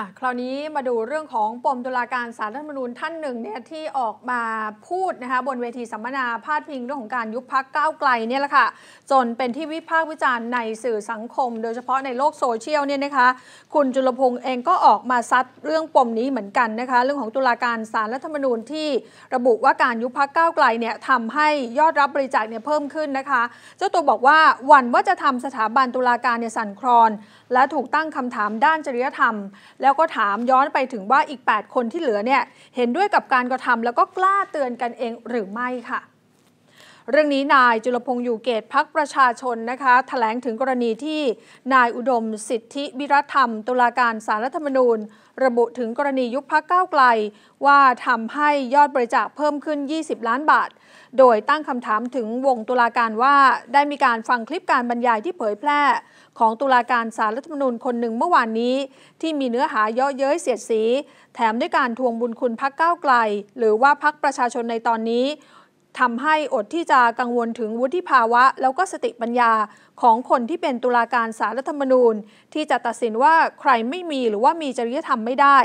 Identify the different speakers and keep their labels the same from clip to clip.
Speaker 1: อ่ะคราวนี้มาดูเรื่องของปมตุลาการสารรัฐมนูญท่านหนึ่งเนี่ยที่ออกมาพูดนะคะบนเวทีสัมมนาพาดพิงเรื่องของการยุบพักก้าวไกลเนี่ยแหละค่ะจนเป็นที่วิพากษ์วิจารณ์ในสื่อสังคม โดยเฉพาะในโลกโซเชียลเนี่ยนะคะคุณจุลพงษ์เองก็ออกมาซัดเรื่องปมนี้เหมือนกันนะคะเรื่องของตุลาการสารรัฐมนูญที่ ระบุว่าการยุบพักก้าวไกลเนี่ยทำให้ยอดรับบริจาคเนี่ยเพิ่มขึ้นนะคะเจ้าตัวบอกว่าวันว่าจะทำสถาบันตุลาการเนี่ยสั่นคลอนและถูกตั้งคำถามด้านจริยธรรมและแล้วก็ถามย้อนไปถึงว่าอีก 8 คนที่เหลือเนี่ย เห็นด้วยกับการกระทำแล้วก็กล้าเตือนกันเองหรือไม่ค่ะเรื่องนี้นายจุลพงษ์อยู่เกตพักประชาชนนะคะถแถลงถึงกรณีที่นายอุดมสิทธิวิรธรรม ตุลาการสารรัฐธรรมนูญระบุถึงกรณียุคพักก้าวไกล ว่าทำให้ยอดบริจาคเพิ่มขึ้น 20 ล้านบาท โดยตั้งคำถามถึงวงตุลาการว่าได้มีการฟังคลิปการบรรยายที่เผยแพร่ ของตุลาการสารรัฐธรรมนูญคนหนึ่งเมื่อวานนี้ ที่มีเนื้อหาเยาะเย้ยเสียดสี แถมด้วยการทวงบุญคุณพักก้าวไกล หรือว่าพักประชาชนในตอนนี้ทำให้อดที่จะกังวลถึงวุฒิภาวะแล้วก็สติปัญญาของคนที่เป็นตุลาการสารรัฐธรรมนูญ ที่จะตัดสินว่าใครไม่มีหรือว่ามีจริยธรรมไม่ได้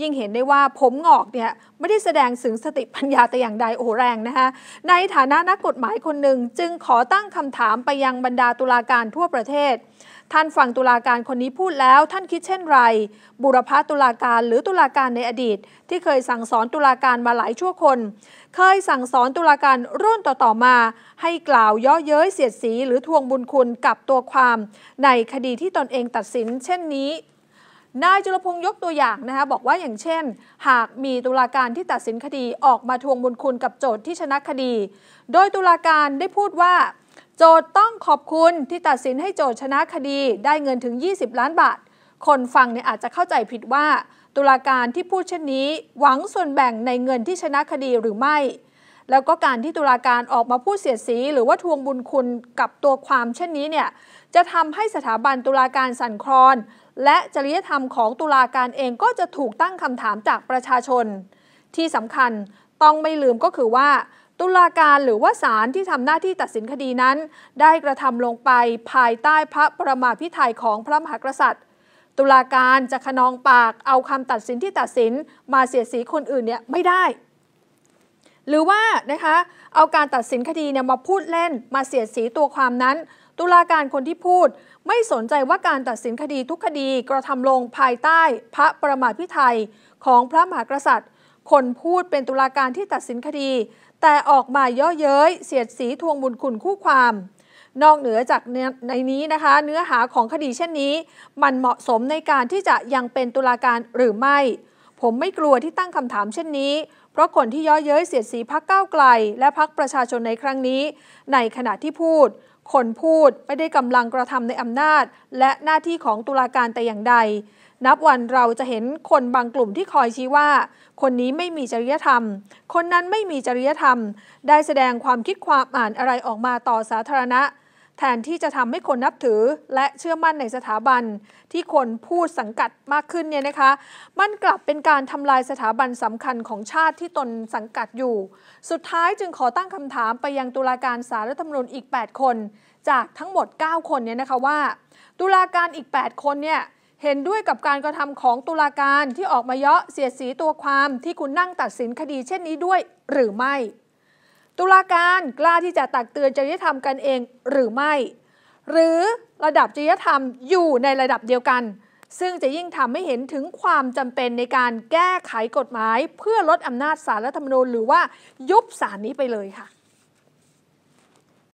Speaker 1: ยิ่งเห็นได้ว่าผมงอกเนี่ยไม่ได้แสดงถึงสติปัญญาแต่อย่างใดโอแรงนะคะในฐานะนักกฎหมายคนหนึ่งจึงขอตั้งคำถามไปยังบรรดาตุลาการทั่วประเทศท่านฝั่งตุลาการคนนี้พูดแล้วท่านคิดเช่นไรบุรพาตุลาการหรือตุลาการในอดีต ที่เคยสั่งสอนตุลาการมาหลายชั่วคน เคยสั่งสอนตุลาการรุ่นต่อๆมา ให้กล่าวย่อเย้ยเสียดสีหรือทวงบุญคุณกับตัวความ ในคดีที่ตนเองตัดสินเช่นนี้ นายจุลพงศ์ยกตัวอย่างนะคะบอกว่าอย่างเช่น หากมีตุลาการที่ตัดสินคดีออกมาทวงบุญคุณกับโจทย์ที่ชนะคดี โดยตุลาการได้พูดว่าจทย์ต้องขอบคุณที่ตัดสินให้โจทย์ชนะคดีได้เงินถึง 20 ล้านบาท คนฟังเนี่ยอาจจะเข้าใจผิดว่า ตุลาการที่พูดเช่นนี้หวังส่วนแบ่งในเงินที่ชนะคดีหรือไม่ แล้วก็การที่ตุลาการออกมาพูดเสียดสีหรือว่าทวงบุญคุณกับตัวความเช่นนี้เนี่ยจะทำให้สถาบันตุลาการสั่นคลอน และจริยธรรมของตุลาการเองก็จะถูกตั้งคำถามจากประชาชน ที่สำคัญต้องไม่ลืมก็คือว่าตุลาการหรือว่าศาลที่ทำหน้าที่ตัดสินคดีนั้น ได้กระทำลงไปภายใต้พระประมาพิไทยของพระมหากษัตริย์ ตุลาการจะ ขนองปากเอาคำตัดสินที่ตัดสินมาเสียสีคนอื่นเนี่ยไม่ได้ หรือว่านะคะเอาการตัดสินคดีเนี่ยมาพูดเล่นมาเสียสีตัวความนั้น ตุลาการคนที่พูดไม่สนใจว่าการตัดสินคดีทุกคดีกระทำลงภายใต้พระประมาพิไทยของพระมหากษัตริย์คนพูดเป็นตุลาการที่ตัดสินคดี แต่ออกมาย่อเย้ย เสียดสีทวงบุญคุณคู่ความ นอกเหนือจากในนี้นะคะ เนื้อหาของคดีเช่นนี้ มันเหมาะสมในการที่จะยังเป็นตุลาการหรือไม่ ผมไม่กลัวที่ตั้งคำถามเช่นนี้ เพราะคนที่ย่อเย้ยเสียดสีพักก้าวไกล และพักประชาชนในครั้งนี้ ในขณะที่พูด คนพูดไม่ได้กำลังกระทำในอำนาจ และหน้าที่ของตุลาการแต่อย่างใดนับวันเราจะเห็นคนบางกลุ่มที่คอยชี้ว่า คนนี้ไม่มีจริยธรรม คนนั้นไม่มีจริยธรรม ได้แสดงความคิดความอ่านอะไรออกมาต่อสาธารณะ แทนที่จะทำให้คนนับถือและเชื่อมั่นในสถาบันที่คนพูดสังกัดมากขึ้นเนี่ยนะคะ มันกลับเป็นการทำลายสถาบันสำคัญของชาติที่ตนสังกัดอยู่ สุดท้ายจึงขอตั้งคำถามไปยังตุลาการสารรัฐธรรมนูญอีก 8 คน จากทั้งหมด 9 คนเนี่ยนะคะว่า ตุลาการอีก 8 คนเนี่ยเห็นด้วยกับการกระทำของตุลาการที่ออกมาเยาะเสียสีตัวความที่คุณนั่งตัดสินคดีเช่นนี้ด้วยหรือไม่ ตุลาการกล้าที่จะตักเตือนจริยธรรมกันเองหรือไม่ หรือระดับจริยธรรมอยู่ในระดับเดียวกัน ซึ่งจะยิ่งทำให้เห็นถึงความจำเป็นในการแก้ไขกฎหมายเพื่อลดอำนาจสารรัฐธรรมนูญหรือว่ายุบสารนี้ไปเลยค่ะ